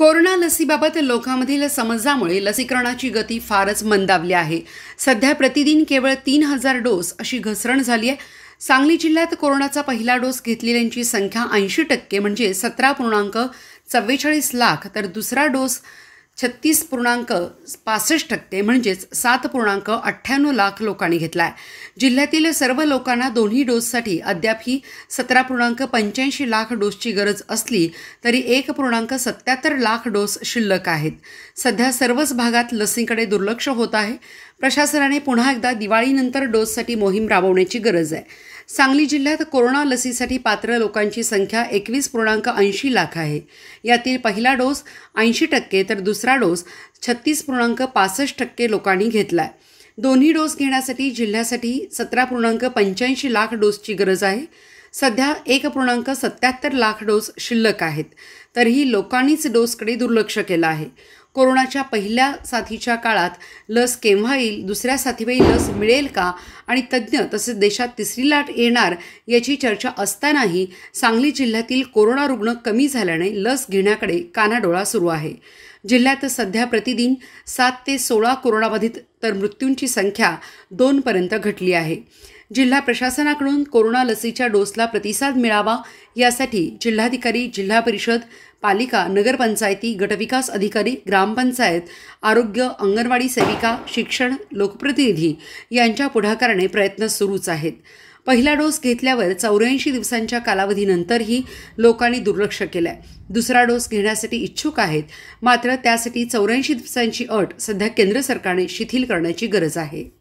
corona लसीबाबत लोकांमधील समजामुळे लसीकरणाची गती फारच मंदावली आहे सध्या प्रतिदिन केवळ तीन हजार डोस अशी घसरण झाली आहे सांगली जिल्ह्यात कोरोनाचा पहिला डोस घेतलेल्यांची संख्या ऐंशी टक्के म्हणजे सतरा पूर्णांक चव्वेचाळीस लाख तर दुसरा डोस छत्तीस पूर्णांक पासष्ट टक्के म्हणजेच सात पूर्णांक अठ्ठ्याण्णव लाख लोकांनी घेतला आहे जिल्ह्यातील सर्व लोकांना दोन्ही डोससाठी अद्याप ही सतरा पूर्णांक पंच्याऐंशी लाख डोसची गरज असली तरी एक पूर्णांक सत्याहत्तर लाख डोस शिल्लक आहेत सध्या सर्वच भागात लसींकडे दुर्लक्ष होत आहे प्रशासनाने पुन्हा एकदा दिवाळीनंतर डोससाठी मोहीम राबवण्याची गरज आहे सांगली जिल्ह्यात कोरोना लसीसाठी पात्र लोकांची संख्या एकवीस पूर्णांक ऐंशी लाख आहे यातील पहिला डोस ऐंशी टक्के तर दुसरा डोस छत्तीस पूर्णांक पासष्ट टक्के लोकांनी घेतला आहे दोन्ही डोस घेण्यासाठी जिल्ह्यासाठी सतरा पूर्णांक पंच्याऐंशी लाख डोसची गरज आहे सध्या एक पूर्णांक सत्याहत्तर लाख डोस शिल्लक आहेत तरीही लोकांनीच डोसकडे दुर्लक्ष केलं आहे कोरोनाच्या पहिल्या साथीच्या काळात लस केव्हा येईल दुसऱ्या साथीवेळी लस मिळेल का आणि तज्ज्ञ तसेच देशात तिसरी लाट येणार याची चर्चा असतानाही सांगली जिल्ह्यातील कोरोना रुग्ण कमी झाल्याने लस घेण्याकडे कानाडोळा सुरू आहे जिल्ह्यात सध्या प्रतिदिन सात ते सोळा कोरोनाबाधित तर मृत्यूंची संख्या दोनपर्यंत घटली आहे जिल्हा प्रशासनाकडून कोरोना लसीच्या डोसला प्रतिसाद मिळावा यासाठी जिल्हाधिकारी जिल्हा परिषद पालिका नगरपंचायती गटविकास अधिकारी ग्रामपंचायत आरोग्य अंगणवाडी सेविका शिक्षण लोकप्रतिनिधी यांच्या पुढाकाराने प्रयत्न सुरूच आहेत पहिला डोस घेतल्यावर चौऱ्याऐंशी दिवसांच्या कालावधीनंतरही लोकांनी दुर्लक्ष केलंय दुसरा डोस घेण्यासाठी इच्छुक आहेत मात्र त्यासाठी चौऱ्याऐंशी दिवसांची अट सध्या केंद्र सरकारने शिथिल करण्याची गरज आहे